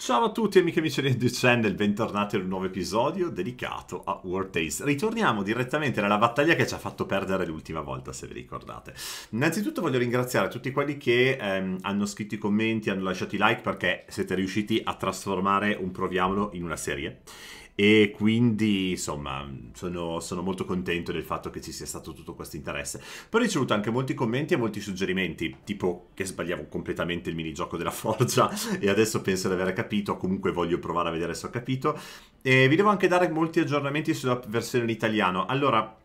Ciao a tutti amiche e amici di The Channel, bentornati ad un nuovo episodio dedicato a War Tales. Ritorniamo direttamente nella battaglia che ci ha fatto perdere l'ultima volta, se vi ricordate. Innanzitutto voglio ringraziare tutti quelli che ehm, hanno scritto i commenti, hanno lasciato i like perché siete riusciti a trasformare un proviamolo in una serie e quindi insomma sono, sono molto contento del fatto che ci sia stato tutto questo interesse. Poi ho ricevuto anche molti commenti e molti suggerimenti, tipo che sbagliavo completamente il minigioco della forgia e adesso penso di aver capito, comunque voglio provare a vedere se ho capito. E vi devo anche dare molti aggiornamenti sulla versione in italiano. Allora,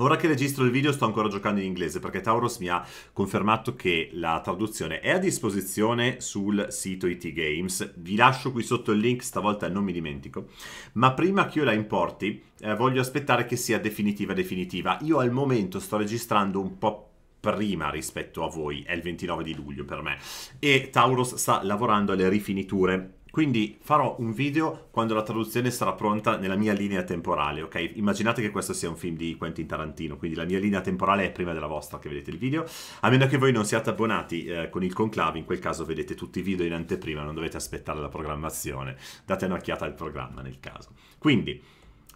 Ora che registro il video sto ancora giocando in inglese perché Tauros mi ha confermato che la traduzione è a disposizione sul sito IT Games. Vi lascio qui sotto il link, stavolta non mi dimentico. Ma prima che io la importi, eh, voglio aspettare che sia definitiva definitiva. Io al momento sto registrando un po' prima rispetto a voi, è il 29 di luglio per me, e Tauros sta lavorando alle rifiniture quindi farò un video quando la traduzione sarà pronta nella mia linea temporale, ok? Immaginate che questo sia un film di Quentin Tarantino, quindi la mia linea temporale è prima della vostra che vedete il video, a meno che voi non siate abbonati eh, con il conclave, in quel caso vedete tutti i video in anteprima, non dovete aspettare la programmazione, date un'occhiata al programma nel caso. Quindi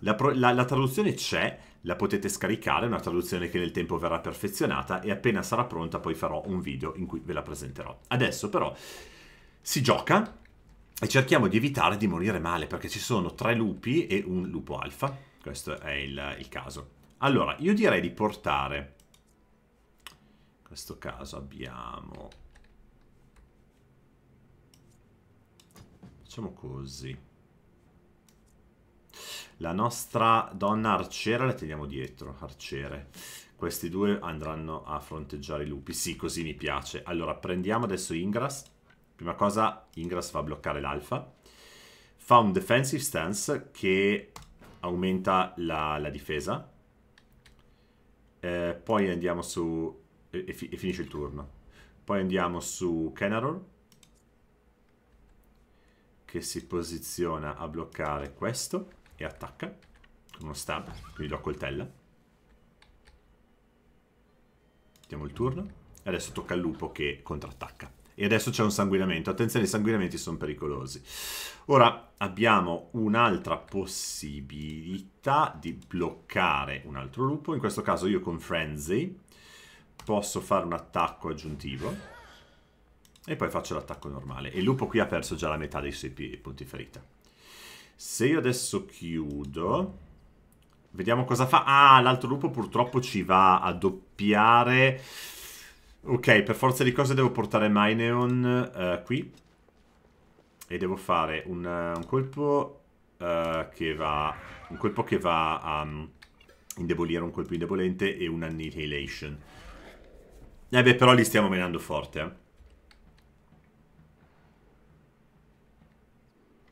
la, pro- la, la traduzione c'è, la potete scaricare, è una traduzione che nel tempo verrà perfezionata e appena sarà pronta poi farò un video in cui ve la presenterò. Adesso però si gioca e cerchiamo di evitare di morire male perché ci sono tre lupi e un lupo alfa. Questo è il, il caso. Allora, io direi di portare... In questo caso abbiamo... Facciamo così. La nostra donna arciera la teniamo dietro, arciere. Questi due andranno a fronteggiare i lupi. Sì, così mi piace. Allora, prendiamo adesso Ingras Prima cosa, Ingras fa bloccare l'alfa. Fa un defensive stance che aumenta la, la difesa. Eh, poi andiamo su... E, e, finisce il turno. Poi andiamo su Kenarol. Che si posiziona a bloccare questo. E attacca. Con uno stab. Quindi lo coltella. Diamo il turno. E adesso tocca al lupo che contrattacca e adesso c'è un sanguinamento. Attenzione, i sanguinamenti sono pericolosi. Ora abbiamo un'altra possibilità di bloccare un altro lupo. In questo caso io con Frenzy posso fare un attacco aggiuntivo e poi faccio l'attacco normale. E il lupo qui ha perso già la metà dei suoi punti ferita. Se io adesso chiudo... Vediamo cosa fa. Ah, l'altro lupo purtroppo ci va a doppiare Ok, per forza di cose devo portare Mineon uh, eh, qui. E devo fare un, uh, un colpo uh, che va... Un colpo che va a um, indebolire un colpo indebolente e un annihilation. Eh beh, però li stiamo menando forte, eh.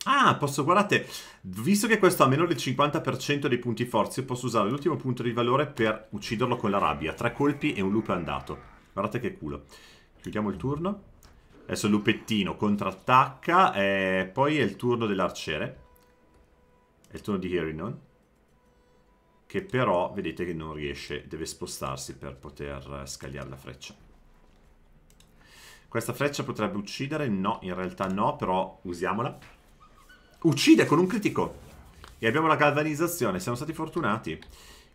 Ah, posso, guardate, visto che questo ha meno del 50% dei punti forza, posso usare l'ultimo punto di valore per ucciderlo con la rabbia. Tre colpi e un loop è andato. Guardate che culo. Chiudiamo il turno. Adesso lupettino contrattacca. E eh, poi è il turno dell'arciere. È il turno di Herinon. Che però, vedete che non riesce. Deve spostarsi per poter eh, scagliare la freccia. Questa freccia potrebbe uccidere? No, in realtà no, però usiamola. Uccide con un critico! E abbiamo la galvanizzazione, siamo stati fortunati.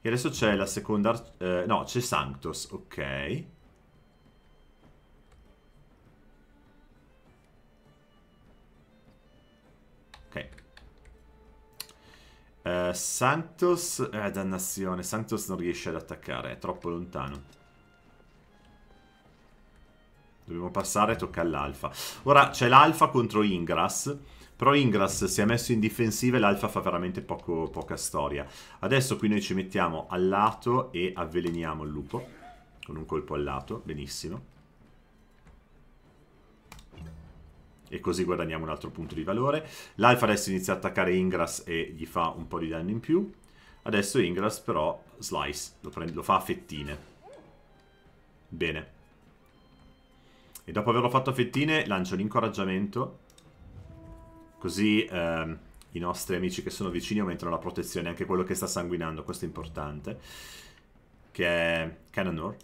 E adesso c'è la seconda... Eh, no, c'è Sanctus, ok. Eh, Santos... Eh, dannazione. Santos non riesce ad attaccare, è troppo lontano. Dobbiamo passare, tocca all'alfa. Ora c'è l'alfa contro Ingras. Però Ingras si è messo in difensiva e l'alfa fa veramente poco, poca storia. Adesso qui noi ci mettiamo al lato e avveleniamo il lupo. Con un colpo al lato, benissimo. e così guadagniamo un altro punto di valore. L'alfa adesso inizia a attaccare Ingras e gli fa un po' di danno in più. Adesso Ingras però slice, lo, lo fa a fettine. Bene. E dopo averlo fatto a fettine lancio l'incoraggiamento. Così ehm, i nostri amici che sono vicini aumentano la protezione, anche quello che sta sanguinando, questo è importante. Che è Cannonor.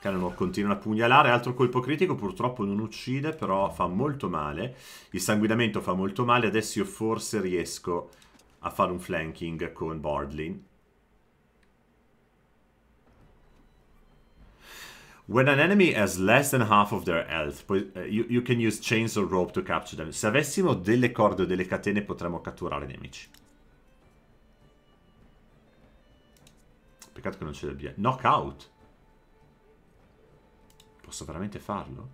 Cannonor continua a pugnalare, altro colpo critico, purtroppo non uccide, però fa molto male. Il sanguinamento fa molto male, adesso io forse riesco a fare un flanking con Bardlin. When an enemy has less than half of their health, eh, you, you can use chains or rope to capture them. Se avessimo delle corde o delle catene potremmo catturare i nemici. Peccato che non c'è ce l'abbia. Knockout. Posso veramente farlo?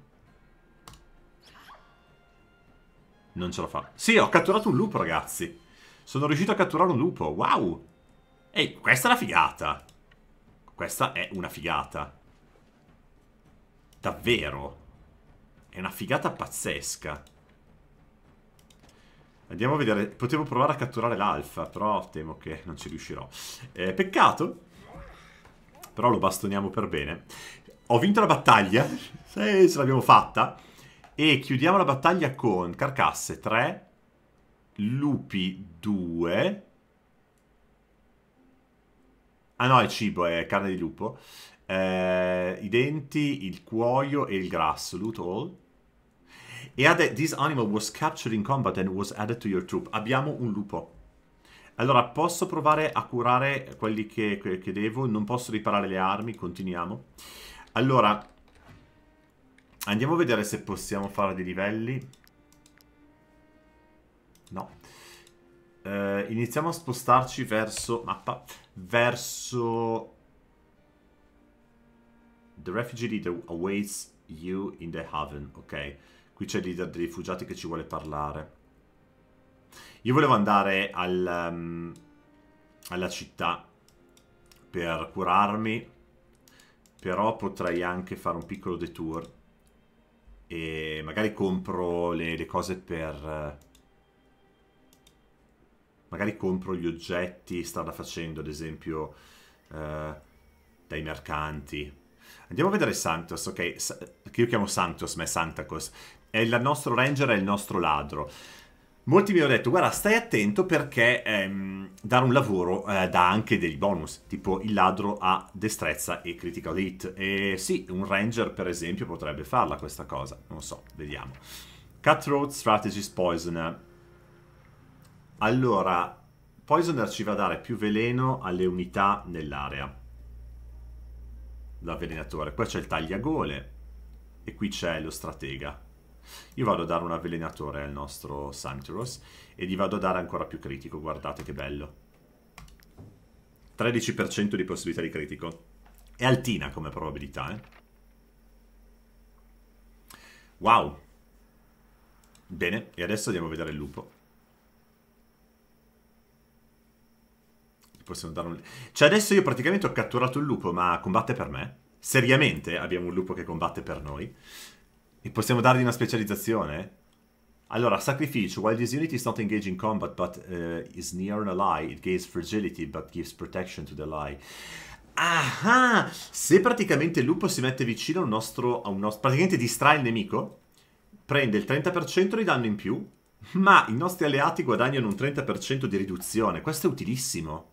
Non ce la fa. Sì, ho catturato un lupo, ragazzi. Sono riuscito a catturare un lupo. Wow! Ehi, questa è una figata. Questa è una figata. Davvero. È una figata pazzesca. Andiamo a vedere. Potevo provare a catturare l'alfa, però temo che non ci riuscirò. Eh, peccato. Però lo bastoniamo per bene ho vinto la battaglia, se ce l'abbiamo fatta, e chiudiamo la battaglia con carcasse 3, lupi 2, ah no è cibo, è carne di lupo, eh, i denti, il cuoio e il grasso, loot all. E add this animal was captured in combat and was added to your troop. Abbiamo un lupo. Allora, posso provare a curare quelli che, che devo, non posso riparare le armi, continuiamo. Allora, andiamo a vedere se possiamo fare dei livelli. No. Eh, iniziamo a spostarci verso... Mappa. Verso... The refugee leader awaits you in the haven. Ok. Qui c'è il leader dei rifugiati che ci vuole parlare. Io volevo andare al, um, alla città per curarmi però potrei anche fare un piccolo detour e magari compro le, le cose per... Eh, magari compro gli oggetti strada facendo, ad esempio, eh, dai mercanti. Andiamo a vedere Santos, ok, che io chiamo Santos, ma è Santacos. È il nostro ranger, è il nostro ladro molti mi hanno detto guarda stai attento perché ehm, dare un lavoro eh, dà anche dei bonus, tipo il ladro ha destrezza e critical hit. E sì, un ranger per esempio potrebbe farla questa cosa, non so, vediamo. Cutthroat Strategies Poisoner. Allora, Poisoner ci va a dare più veleno alle unità nell'area. L'avvelenatore. Qua c'è il tagliagole e qui c'è lo stratega. Io vado a dare un avvelenatore al nostro Santuros e gli vado a dare ancora più critico, guardate che bello. 13% di possibilità di critico. È altina come probabilità, eh. Wow. Bene, e adesso andiamo a vedere il lupo. Possiamo dare un... Cioè adesso io praticamente ho catturato il lupo, ma combatte per me? Seriamente abbiamo un lupo che combatte per noi? E possiamo dargli una specializzazione? Allora, sacrificio. While this unit is not engaged in combat, but uh, is near an ally, it gains fragility, but gives protection to the ally. Ah! Se praticamente il lupo si mette vicino a un nostro... A un nostro praticamente distrae il nemico, prende il 30% di danno in più, ma i nostri alleati guadagnano un 30% di riduzione. Questo è utilissimo.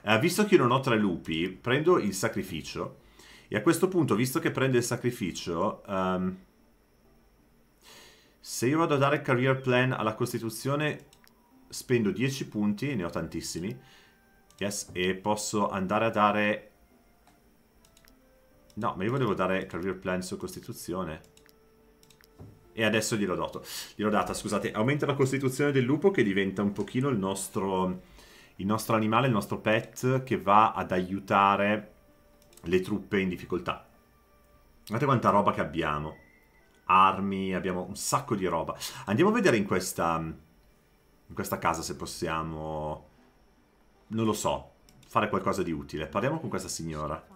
Eh, visto che io non ho tre lupi, prendo il sacrificio e a questo punto, visto che prende il sacrificio, um, se io vado a dare career plan alla Costituzione, spendo 10 punti, ne ho tantissimi, yes, e posso andare a dare... No, ma io volevo dare career plan su Costituzione. E adesso gliel'ho dato. Gliel'ho data, scusate. Aumenta la costituzione del lupo che diventa un pochino il nostro, il nostro animale, il nostro pet che va ad aiutare le truppe in difficoltà. Guardate quanta roba che abbiamo. Armi, abbiamo un sacco di roba. Andiamo a vedere in questa, in questa casa se possiamo... Non lo so, fare qualcosa di utile. Parliamo con questa signora.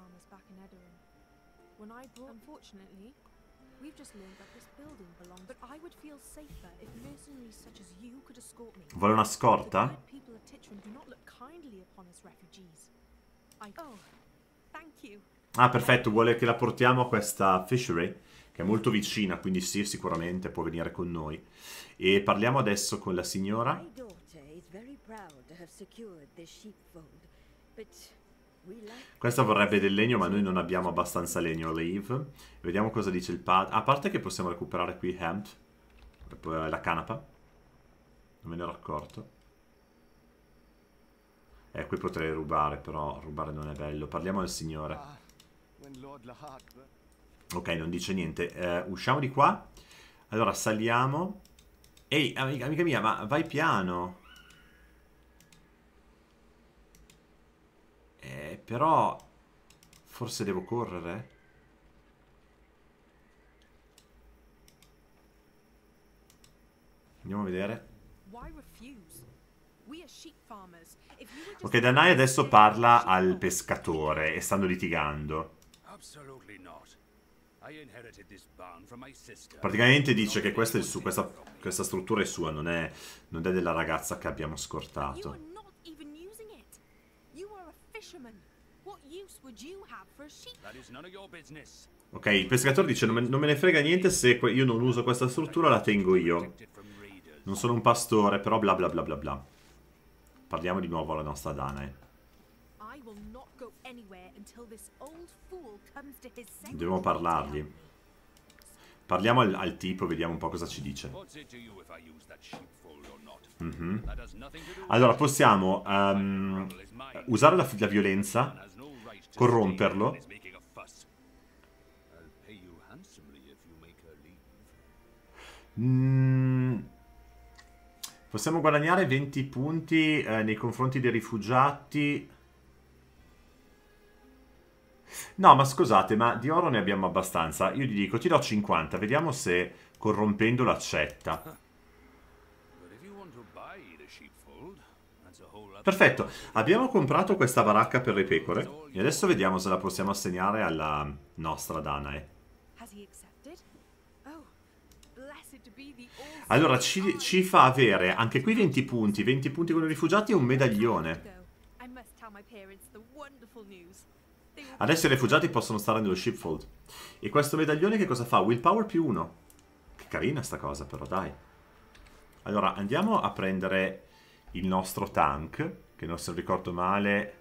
Vuole una scorta? Oh, Ah, perfetto, vuole che la portiamo a questa fishery, che è molto vicina, quindi sì, sicuramente può venire con noi. E parliamo adesso con la signora. Questa vorrebbe del legno, ma noi non abbiamo abbastanza legno, Leave. Vediamo cosa dice il padre. A parte che possiamo recuperare qui Hemp, eh, la canapa. Non me ne ero accorto. Eh, qui potrei rubare, però rubare non è bello. Parliamo del signore. Ok, non dice niente. Eh, usciamo di qua. Allora, saliamo. Ehi, amica, amica mia, ma vai piano. Eh, però... Forse devo correre? Andiamo a vedere. Why refuse? We farmers. Ok, Danai adesso parla al pescatore e stanno litigando. Praticamente dice che questa, su, questa, questa struttura è sua, non è, non è della ragazza che abbiamo scortato. Ok, il pescatore dice non me, non me, ne frega niente se io non uso questa struttura, la tengo io. Non sono un pastore, però bla bla bla bla bla. Parliamo di nuovo alla nostra Danae. Dobbiamo parlargli. Parliamo al, al, tipo, vediamo un po' cosa ci dice. Mm -hmm. Allora, possiamo um, usare la, la violenza, corromperlo. Mmm... Possiamo guadagnare 20 punti eh, nei confronti dei rifugiati. No, ma scusate, ma di oro ne abbiamo abbastanza. Io gli dico, ti do 50, vediamo se corrompendo l'accetta. Perfetto, abbiamo comprato questa baracca per le pecore e adesso vediamo se la possiamo assegnare alla nostra Danae. Allora ci, ci fa avere anche qui 20 punti, 20 punti con i rifugiati e un medaglione. Adesso i rifugiati possono stare nello shipfold. E questo medaglione che cosa fa? Willpower più uno. Che carina sta cosa però, dai. Allora, andiamo a prendere il nostro tank, che non se ricordo male...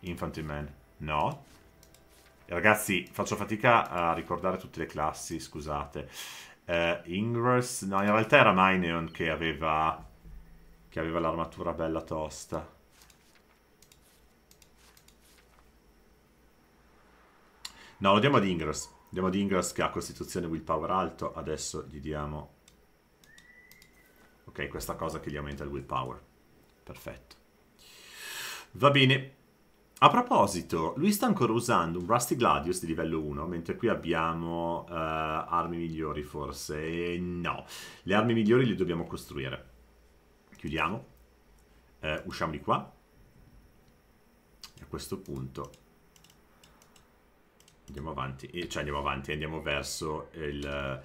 Infantryman. No. Ragazzi, faccio fatica a ricordare tutte le classi, scusate. Uh, Ingress, no, in realtà era Mineon che aveva, che aveva l'armatura bella tosta. No, lo diamo ad Ingress. Diamo ad Ingress che ha costituzione willpower alto. Adesso gli diamo... Ok, questa cosa che gli aumenta il willpower. Perfetto. Va bene. A proposito, lui sta ancora usando un Rusty Gladius di livello 1, mentre qui abbiamo uh, armi migliori forse. E no, le armi migliori le dobbiamo costruire. Chiudiamo. Uh, usciamo di qua. E a questo punto andiamo avanti, cioè andiamo avanti, andiamo verso il,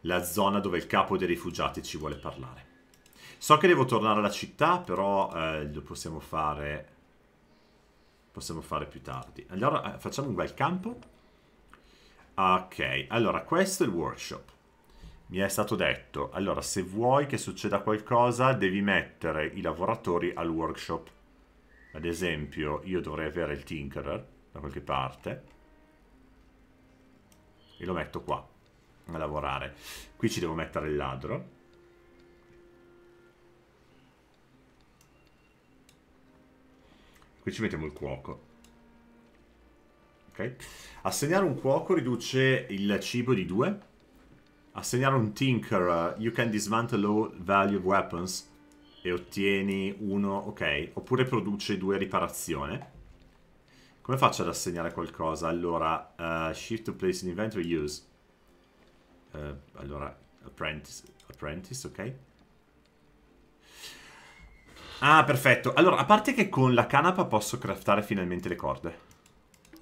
la zona dove il capo dei rifugiati ci vuole parlare. So che devo tornare alla città, però uh, lo possiamo fare possiamo fare più tardi. Allora eh, facciamo un bel campo. Ok, allora questo è il workshop. Mi è stato detto, allora se vuoi che succeda qualcosa devi mettere i lavoratori al workshop. Ad esempio io dovrei avere il tinkerer da qualche parte. E lo metto qua a lavorare. Qui ci devo mettere il ladro. Qui ci mettiamo il cuoco. Ok? Assegnare un cuoco riduce il cibo di 2. Assegnare un tinker, eh, you can dismantle low value weapons e ottieni uno, ok, oppure produce due riparazione. Come faccio ad assegnare qualcosa? Allora, uh, shift to place in inventory, use. Uh, allora, apprentice, apprentice, ok. Ah, perfetto. Allora, a parte che con la canapa posso craftare finalmente le corde.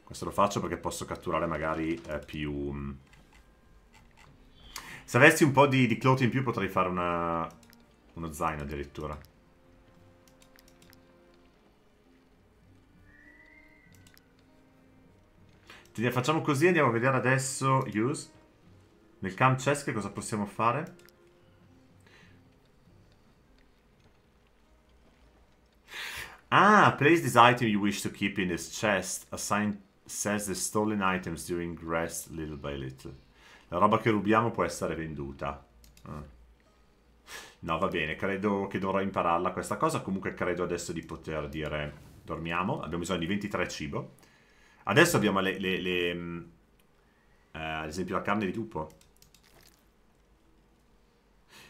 Questo lo faccio perché posso catturare magari eh, più... Mm. Se avessi un po' di, di clout in più potrei fare una... uno zaino addirittura. Facciamo così, andiamo a vedere adesso... Use. Nel camp chest che cosa possiamo fare? Ah, place this item you wish to keep in its chest. Assign says the stolen items during rest little by little. La roba che rubiamo può essere venduta. Ah. No, va bene, credo che dovrò impararla questa cosa. Comunque credo adesso di poter dire... Dormiamo, abbiamo bisogno di 23 cibo. Adesso abbiamo le... le, le mh, mm, eh, ad esempio la carne di lupo.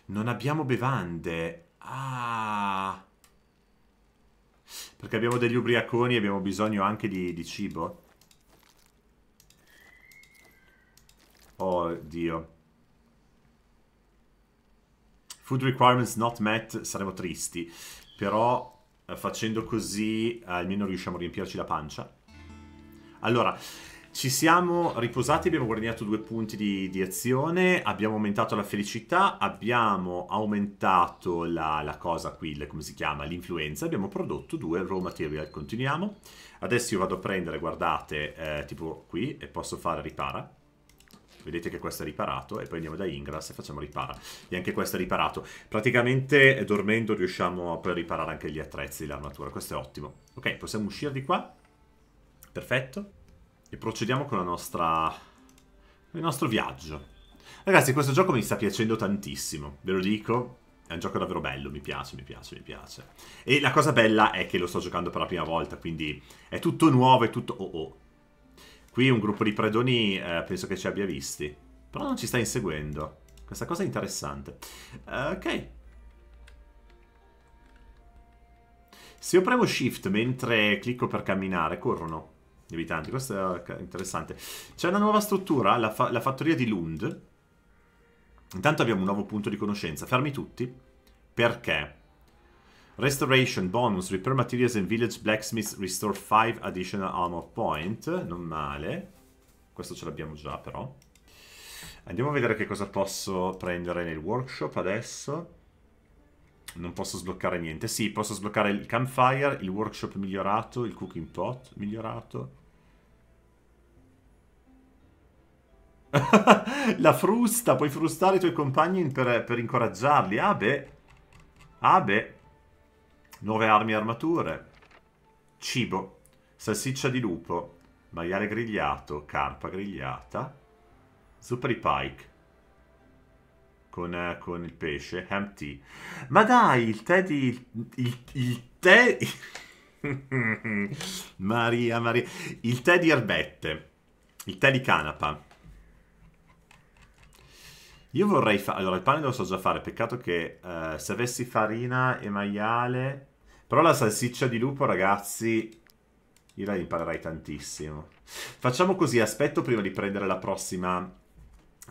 Non abbiamo bevande. Ah... Perché abbiamo degli ubriaconi e abbiamo bisogno anche di, di cibo. Oh, Dio. Food requirements not met, saremo tristi. Però eh, facendo così eh, almeno riusciamo a riempirci la pancia. Allora, ci siamo riposati, abbiamo guadagnato due punti di, di azione, abbiamo aumentato la felicità, abbiamo aumentato la, la cosa qui, la, come si chiama, l'influenza, abbiamo prodotto due raw material. Continuiamo. Adesso io vado a prendere, guardate, eh, tipo qui, e posso fare ripara. Vedete che questo è riparato e poi andiamo da Ingras e facciamo ripara. E anche questo è riparato. Praticamente dormendo riusciamo a poi riparare anche gli attrezzi, l'armatura. Questo è ottimo. Ok, possiamo uscire di qua. Perfetto. E procediamo con la nostra... il nostro viaggio. Ragazzi, questo gioco mi sta piacendo tantissimo, ve lo dico. È un gioco davvero bello, mi piace, mi piace, mi piace. E la cosa bella è che lo sto giocando per la prima volta, quindi è tutto nuovo, è tutto... Oh oh. Qui un gruppo di predoni eh, penso che ci abbia visti. Però non ci sta inseguendo. Questa cosa è interessante. Uh, ok. Se io premo shift mentre clicco per camminare, corrono abitanti. questo è interessante. C'è una nuova struttura, la, fa la fattoria di Lund. Intanto abbiamo un nuovo punto di conoscenza. Fermi tutti. Perché? Restoration bonus, repair materials and village blacksmith restore 5 additional armor point. Non male. Questo ce l'abbiamo già però. Andiamo a vedere che cosa posso prendere nel workshop adesso. Non posso sbloccare niente. Sì, posso sbloccare il campfire, il workshop migliorato, il cooking pot migliorato. La frusta, puoi frustare i tuoi compagni per, per incoraggiarli. Ah beh. Ah beh. Nuove armi e armature. Cibo. Salsiccia di lupo. Maiale grigliato. Carpa grigliata. Zuppa di pike. Con, eh, con, il pesce. Ham tea. Ma dai, il tè di... il, il, il tè... Maria, Maria. Il tè di erbette. Il tè di canapa. Io vorrei fare... Allora, il pane lo so già fare, peccato che eh, se avessi farina e maiale... Però la salsiccia di lupo, ragazzi, io la imparerei tantissimo. Facciamo così, aspetto prima di prendere la prossima...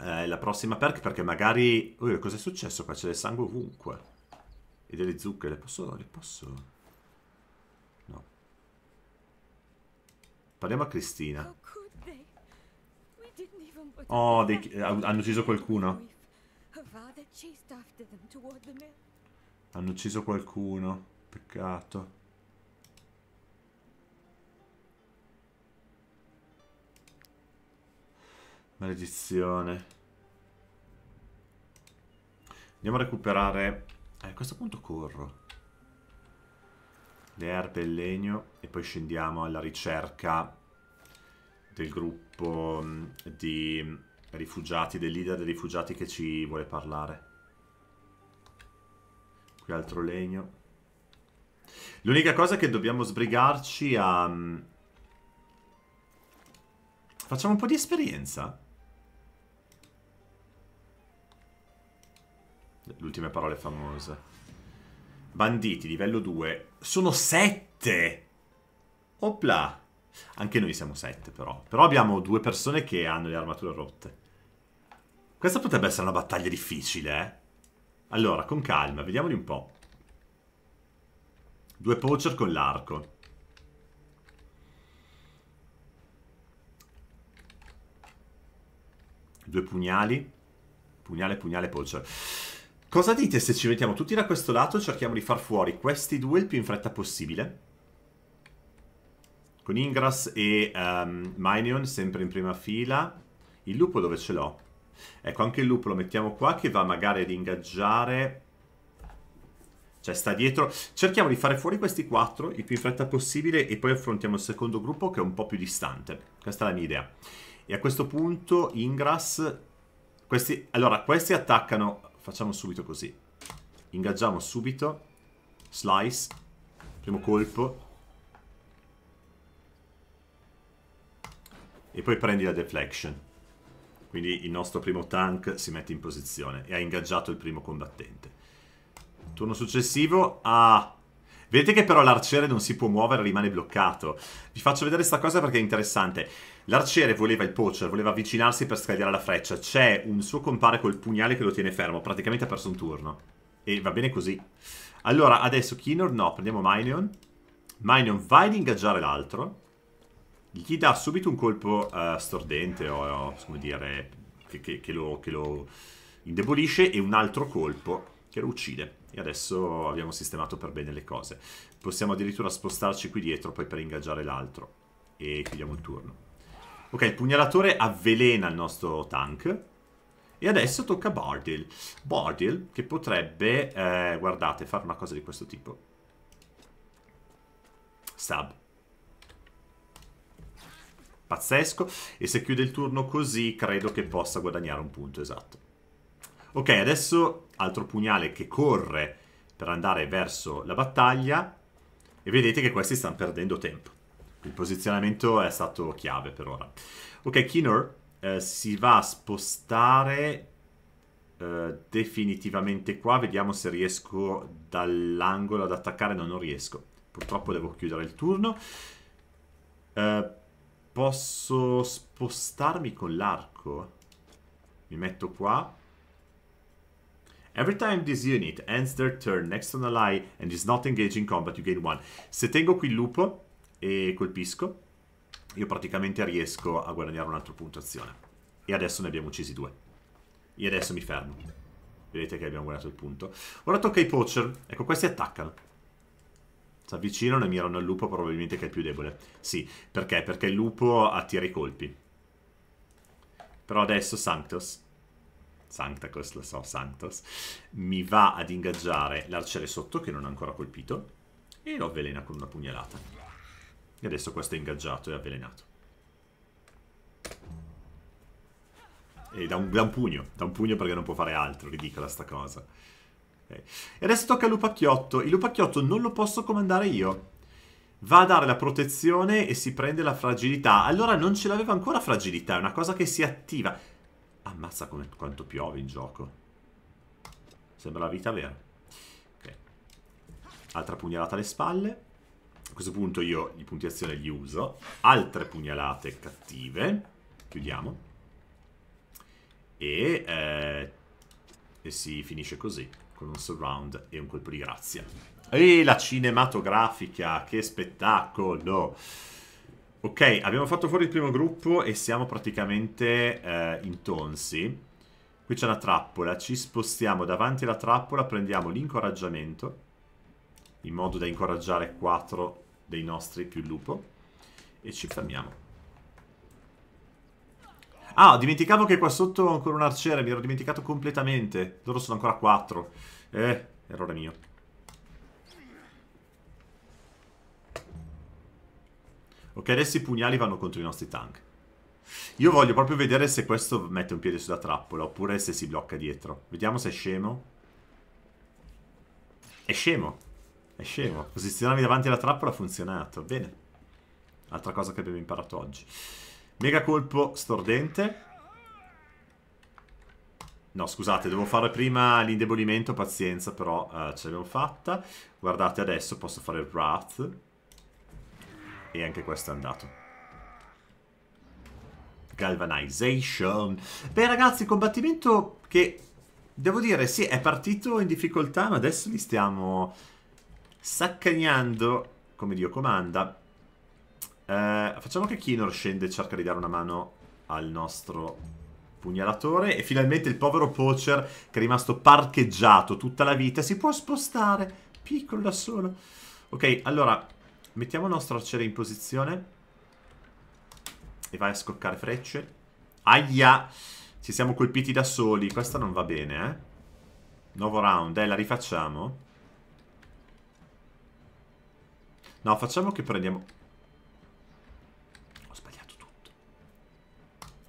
Eh, la prossima perk, perché magari... Ui, cosa è successo qua? C'è del sangue ovunque. E delle zucche, le posso... Le posso... No. Parliamo a Cristina. Oh, oh, dei, eh, hanno ucciso qualcuno. Hanno ucciso qualcuno. Peccato. Maledizione. Andiamo a recuperare... Eh, a questo punto corro. Le erbe e il legno. E poi scendiamo alla ricerca del gruppo gruppo mm, di rifugiati, del leader dei rifugiati che ci vuole parlare. Qui altro legno. L'unica cosa è che dobbiamo sbrigarci a... Mm, facciamo un po' di esperienza. Le ultime parole famose. Banditi, livello 2. Sono 7! Opla! Anche noi siamo sette, però. Però abbiamo due persone che hanno le armature rotte. Questa potrebbe essere una battaglia difficile, eh? Allora, con calma, vediamoli un po'. Due poacher con l'arco. Due pugnali. Pugnale, pugnale, poacher. Cosa dite se ci mettiamo tutti da questo lato e cerchiamo di far fuori questi due il più in fretta possibile? Con Ingras e um, Minion sempre in prima fila. Il lupo dove ce l'ho? Ecco, anche il lupo lo mettiamo qua che va magari ad ingaggiare... Cioè, sta dietro. Cerchiamo di fare fuori questi quattro il più in fretta possibile e poi affrontiamo il secondo gruppo che è un po' più distante. Questa è la mia idea. E a questo punto Ingras... Questi... Allora, questi attaccano... Facciamo subito così. Ingaggiamo subito. Slice. Primo colpo. e poi prendi la deflection. Quindi il nostro primo tank si mette in posizione e ha ingaggiato il primo combattente. Turno successivo Ah, Vedete che però l'arciere non si può muovere, rimane bloccato. Vi faccio vedere questa cosa perché è interessante. L'arciere voleva il poacher, voleva avvicinarsi per scagliare la freccia. C'è un suo compare col pugnale che lo tiene fermo, praticamente ha perso un turno. E va bene così. Allora, adesso Kinor no, prendiamo Minion. Minion vai ad ingaggiare l'altro gli dà subito un colpo uh, stordente o, o, come dire, che, che, che, lo, che, lo, indebolisce e un altro colpo che lo uccide. E adesso abbiamo sistemato per bene le cose. Possiamo addirittura spostarci qui dietro poi per ingaggiare l'altro. E chiudiamo il turno. Ok, il pugnalatore avvelena il nostro tank. E adesso tocca a Bardil. Bardil che potrebbe, eh, guardate, fare una cosa di questo tipo. Stab pazzesco e se chiude il turno così credo che possa guadagnare un punto esatto. Ok, adesso altro pugnale che corre per andare verso la battaglia e vedete che questi stanno perdendo tempo. Il posizionamento è stato chiave per ora. Ok, Kinor eh, si va a spostare eh, definitivamente qua. Vediamo se riesco dall'angolo ad attaccare. No, non riesco. Purtroppo devo chiudere il turno. Eh, Posso spostarmi con l'arco? Mi metto qua. Every time this unit ends their turn next to an ally and is not engaged in combat, you gain one. Se tengo qui il lupo e colpisco, io praticamente riesco a guadagnare un altro puntazione. E adesso ne abbiamo uccisi due. E adesso mi fermo. Vedete che abbiamo guadagnato il punto. Ora tocca ai poacher. Ecco, questi attaccano. Si avvicinano e mirano il lupo probabilmente che è più debole. Sì, perché? Perché il lupo attira i colpi. Però adesso Sanctus, Sanctacus, lo so, Sanctus, mi va ad ingaggiare l'arciere sotto che non ha ancora colpito e lo avvelena con una pugnalata. E adesso questo è ingaggiato e avvelenato. E da un, da un pugno, da un pugno perché non può fare altro, ridicola sta cosa. E adesso tocca al lupacchiotto. Il lupacchiotto non lo posso comandare io. Va a dare la protezione e si prende la fragilità. Allora non ce l'aveva ancora fragilità, è una cosa che si attiva. Ammazza come, quanto piove in gioco. Sembra la vita vera. Ok. Altra pugnalata alle spalle. A questo punto io i punti azione li uso. Altre pugnalate cattive. Chiudiamo. E, eh, e si finisce così con un surround e un colpo di grazia. E la cinematografica, che spettacolo! Ok, abbiamo fatto fuori il primo gruppo e siamo praticamente eh, in tonsi. Qui c'è una trappola, ci spostiamo davanti alla trappola, prendiamo l'incoraggiamento, in modo da incoraggiare quattro dei nostri più lupo, e ci fermiamo. Ah, dimenticavo che qua sotto ho ancora un arciere, mi ero dimenticato completamente. Loro sono ancora 4. Eh, errore mio. Ok, adesso i pugnali vanno contro i nostri tank. Io voglio proprio vedere se questo mette un piede sulla trappola oppure se si blocca dietro. Vediamo se è scemo. È scemo. È scemo. Posizionarmi davanti alla trappola ha funzionato. Bene. Altra cosa che abbiamo imparato oggi. Mega colpo stordente. No, scusate, devo fare prima l'indebolimento, pazienza, però uh, ce l'abbiamo fatta. Guardate, adesso posso fare Wrath. E anche questo è andato. Galvanization. Beh, ragazzi, combattimento che, devo dire, sì, è partito in difficoltà, ma adesso li stiamo saccagnando, come Dio comanda. Eh, facciamo che Kinor scende e cerca di dare una mano al nostro pugnalatore e finalmente il povero Poacher che è rimasto parcheggiato tutta la vita si può spostare, piccolo da solo. Ok, allora mettiamo il nostro arciere in posizione e vai a scoccare frecce. Aia, ci siamo colpiti da soli, questa non va bene, eh. Nuovo round, eh, la rifacciamo. No, facciamo che prendiamo...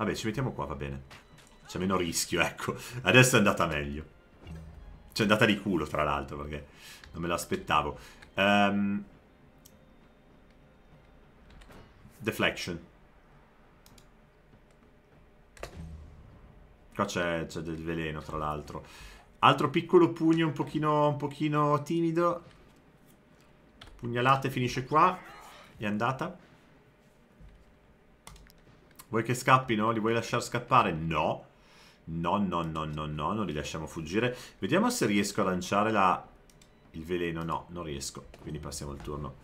Vabbè, ci mettiamo qua, va bene. C'è meno rischio, ecco. Adesso è andata meglio. C'è cioè, andata di culo, tra l'altro, perché non me l'aspettavo. Um... Deflection. Qua c'è del veleno, tra l'altro. Altro piccolo pugno un pochino, un pochino timido. Pugnalate finisce qua. È andata. Vuoi che scappino? Li vuoi lasciare scappare? No. No, no, no, no, no, non li lasciamo fuggire. Vediamo se riesco a lanciare la... il veleno. No, non riesco. Quindi passiamo il turno.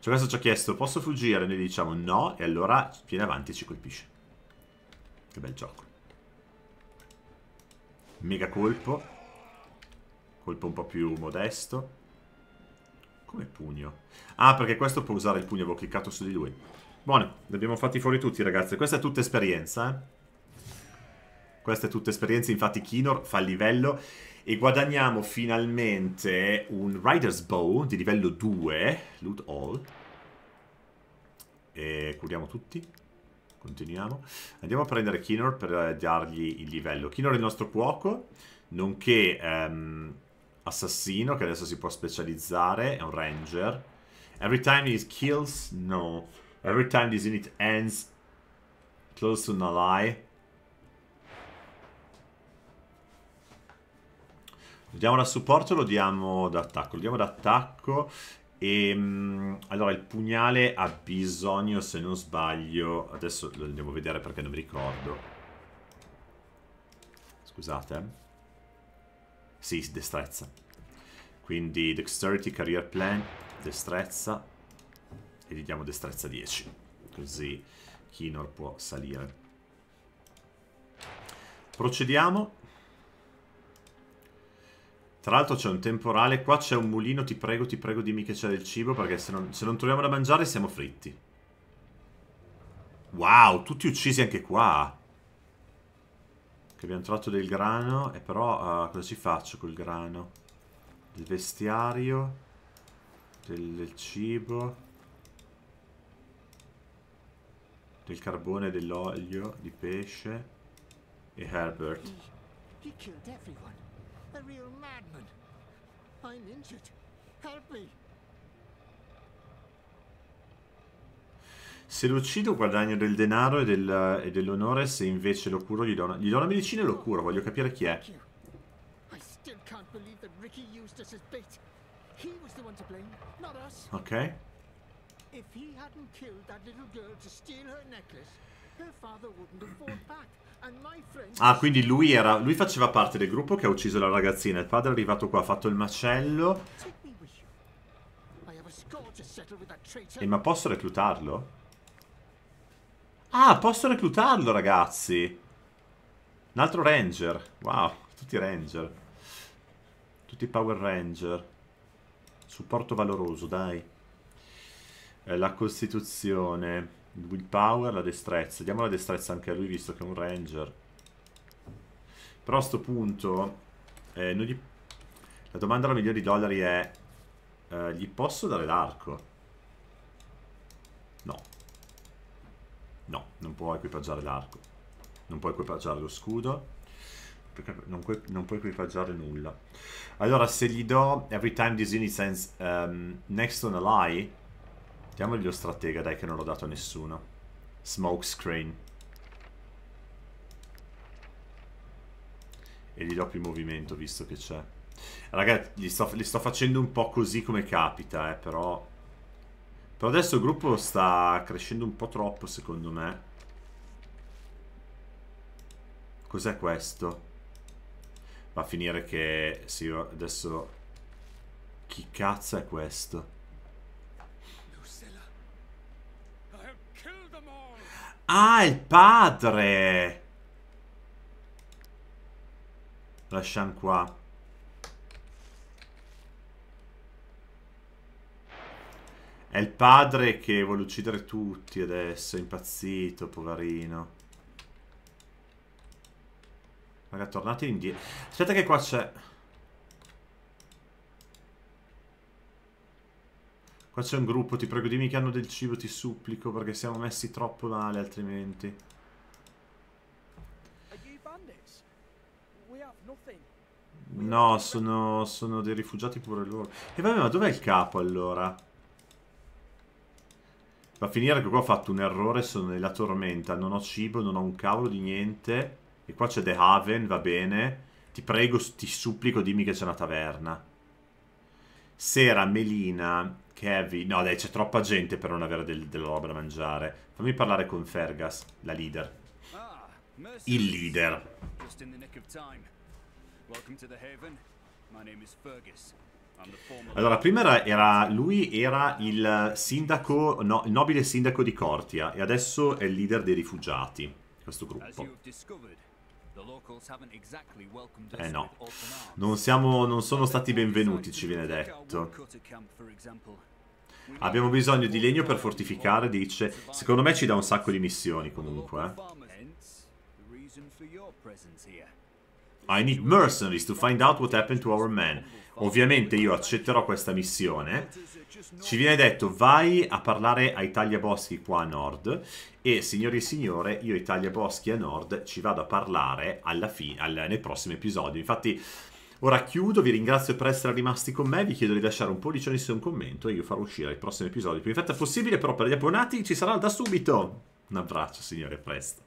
Cioè questo ci ha chiesto, posso fuggire? Noi diciamo no, e allora viene avanti e ci colpisce. Che bel gioco. Mega colpo. Colpo un po' più modesto. Come pugno? Ah, perché questo può usare il pugno, avevo cliccato su di lui. Buone, li abbiamo fatti fuori tutti ragazzi. Questa è tutta esperienza, eh? Questa è tutta esperienza, infatti Kinor fa il livello e guadagniamo finalmente un Rider's Bow di livello 2, Loot All. E curiamo tutti. Continuiamo. Andiamo a prendere Kinor per eh, dargli il livello. Kinor è il nostro cuoco, nonché um, assassino, che adesso si può specializzare, è un ranger. Every time he kills, no. Every time this unit ends close to an ally. Lo diamo da supporto o lo diamo da attacco? Lo diamo da attacco e ehm, allora il pugnale ha bisogno, se non sbaglio, adesso lo andiamo a vedere perché non mi ricordo. Scusate. Sì, destrezza. Quindi dexterity, career plan, destrezza e gli diamo destrezza 10. Così Kinor può salire. Procediamo. Tra l'altro c'è un temporale, qua c'è un mulino, ti prego, ti prego dimmi che c'è del cibo perché se non, se non, troviamo da mangiare siamo fritti. Wow, tutti uccisi anche qua. Che abbiamo trovato del grano, e però uh, cosa ci faccio col grano? Il vestiario, del cibo, del carbone, dell'olio, di pesce e Herbert. He, he se lo uccido guadagno del denaro e, del, e dell'onore, se invece lo curo gli do, una, gli do una medicina e lo curo, voglio capire chi è. Ok. If he hadn't killed that little girl to steal her necklace, her father wouldn't have fought back. Ah, quindi lui, era, lui faceva parte del gruppo che ha ucciso la ragazzina. Il padre è arrivato qua, ha fatto il macello. E eh, ma posso reclutarlo? Ah, posso reclutarlo, ragazzi! Un altro ranger. Wow, tutti ranger. Tutti power ranger. Supporto valoroso, dai. Eh, la costituzione, il willpower, la destrezza. Diamo la destrezza anche a lui visto che è un ranger. Però a sto punto, eh, gli... la domanda da milioni di dollari è, eh, gli posso dare l'arco? No. No, non può equipaggiare l'arco. Non può equipaggiare lo scudo. Non, non può equipaggiare nulla. Allora, se gli do every time this unit um, next on a lie, Diamogli lo stratega, dai, che non l'ho dato a nessuno. Smoke screen. E gli do più movimento, visto che c'è. Ragazzi, li sto, li sto, facendo un po' così come capita, eh, però... Però adesso il gruppo sta crescendo un po' troppo, secondo me. Cos'è questo? Va a finire che... Sì, adesso... Chi cazzo è questo? Ah, il padre! Lasciamo qua. È il padre che vuole uccidere tutti adesso, è impazzito, poverino. Raga, tornate indietro. Aspetta che qua c'è... Qua c'è un gruppo, ti prego, dimmi che hanno del cibo, ti supplico, perché siamo messi troppo male altrimenti. No, sono, sono dei rifugiati pure loro. E vabbè, ma dov'è il capo allora? Va a finire che qua ho fatto un errore, sono nella tormenta, non ho cibo, non ho un cavolo di niente. E qua c'è The Haven, va bene. Ti prego, ti supplico, dimmi che c'è una taverna. Sera, Melina, Kevin... No, dai, c'è troppa gente per non avere del, roba da mangiare. Fammi parlare con Fergas, la leader. Ah, Il leader. Allora, prima era, era, lui era il sindaco, no, il nobile sindaco di Cortia e adesso è il leader dei rifugiati, questo gruppo. Eh no, non, siamo, non sono stati benvenuti, ci viene detto. Abbiamo bisogno di legno per fortificare, dice. Secondo me ci dà un sacco di missioni comunque. Eh. I need mercenaries to find out what happened to our men. Ovviamente io accetterò questa missione. Ci viene detto vai a parlare a Italia Boschi qua a nord e signori e signore io Italia Boschi a nord ci vado a parlare fine, al, nel prossimo episodio. Infatti ora chiudo, vi ringrazio per essere rimasti con me, vi chiedo di lasciare un pollice se un commento e io farò uscire il prossimo episodio più in fretta possibile, però per gli abbonati ci sarà da subito. Un abbraccio signore, a presto.